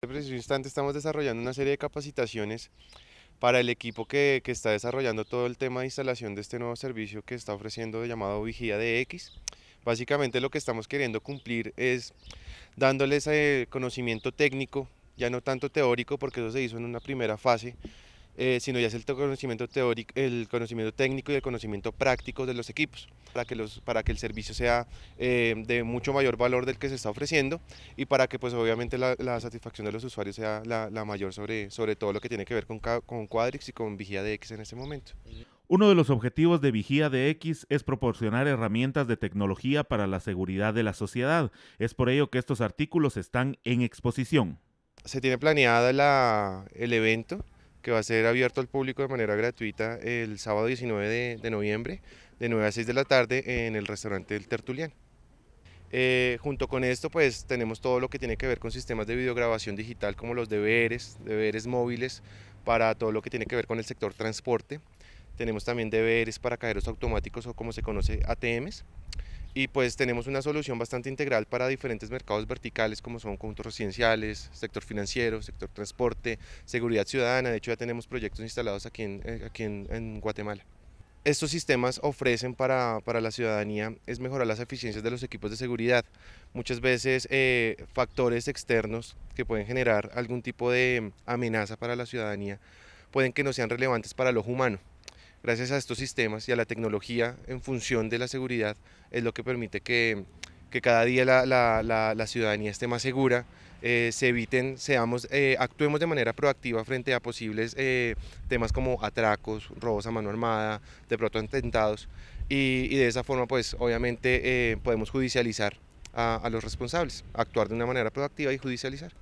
En este instante estamos desarrollando una serie de capacitaciones para el equipo que, está desarrollando todo el tema de instalación de este nuevo servicio que está ofreciendo llamado Vigía DX. Básicamente lo que estamos queriendo cumplir es dándoles el eh, conocimiento técnico, ya no tanto teórico porque eso se hizo en una primera fase, eh, sino ya es el conocimiento teórico, el conocimiento técnico y el conocimiento práctico de los equipos, para que, los, para que el servicio sea eh, de mucho mayor valor del que se está ofreciendo y para que pues obviamente la, satisfacción de los usuarios sea la, mayor sobre, sobre todo lo que tiene que ver con, con Quadrix y con Vigía de X en este momento. Uno de los objetivos de Vigía de X es proporcionar herramientas de tecnología para la seguridad de la sociedad. Es por ello que estos artículos están en exposición. Se tiene planeada la, el evento que va a ser abierto al público de manera gratuita el sábado 19 de, noviembre, de 9 a 6 de la tarde, en el restaurante El Tertuliano. Eh, junto con esto, pues tenemos todo lo que tiene que ver con sistemas de videograbación digital, como los deberes, deberes móviles, para todo lo que tiene que ver con el sector transporte. Tenemos también deberes para cajeros automáticos o como se conoce ATMs y pues tenemos una solución bastante integral para diferentes mercados verticales como son conjuntos residenciales, sector financiero, sector transporte, seguridad ciudadana, de hecho ya tenemos proyectos instalados aquí en, eh, aquí en, Guatemala. Estos sistemas ofrecen para, la ciudadanía es mejorar las eficiencias de los equipos de seguridad. Muchas veces eh, factores externos que pueden generar algún tipo de amenaza para la ciudadanía pueden que no sean relevantes para el ojo humano gracias a estos sistemas y a la tecnología en función de la seguridad, es lo que permite que, cada día la, ciudadanía esté más segura, eh, se eviten, seamos, eh, actuemos de manera proactiva frente a posibles eh, temas como atracos, robos a mano armada, de pronto atentados, y, de esa forma pues obviamente podemos judicializar a los responsables, actuar de una manera proactiva y judicializar.